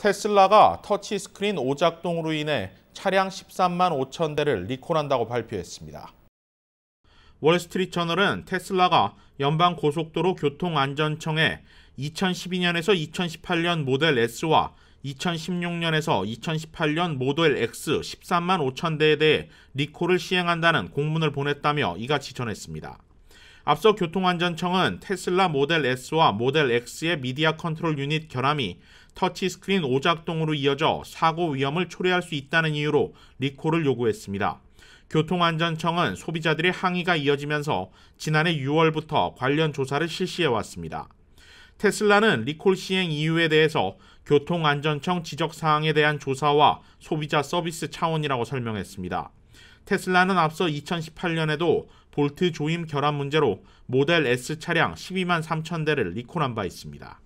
테슬라가 터치스크린 오작동으로 인해 차량 13만 5천 대를 리콜한다고 발표했습니다. 월스트리트저널은 테슬라가 연방 고속도로 교통안전청에 2012년에서 2018년 모델 S와 2016년에서 2018년 모델 X 13만 5천 대에 대해 리콜을 시행한다는 공문을 보냈다며 이같이 전했습니다. 앞서 교통안전청은 테슬라 모델 S와 모델 X의 미디어 컨트롤 유닛 결함이 터치스크린 오작동으로 이어져 사고 위험을 초래할 수 있다는 이유로 리콜을 요구했습니다. 교통안전청은 소비자들의 항의가 이어지면서 지난해 6월부터 관련 조사를 실시해왔습니다. 테슬라는 리콜 시행 이유에 대해서 교통안전청 지적 사항에 대한 조사와 소비자 서비스 차원이라고 설명했습니다. 테슬라는 앞서 2018년에도 볼트 조임 결함 문제로 모델 S 차량 12만 3천 대를 리콜한 바 있습니다.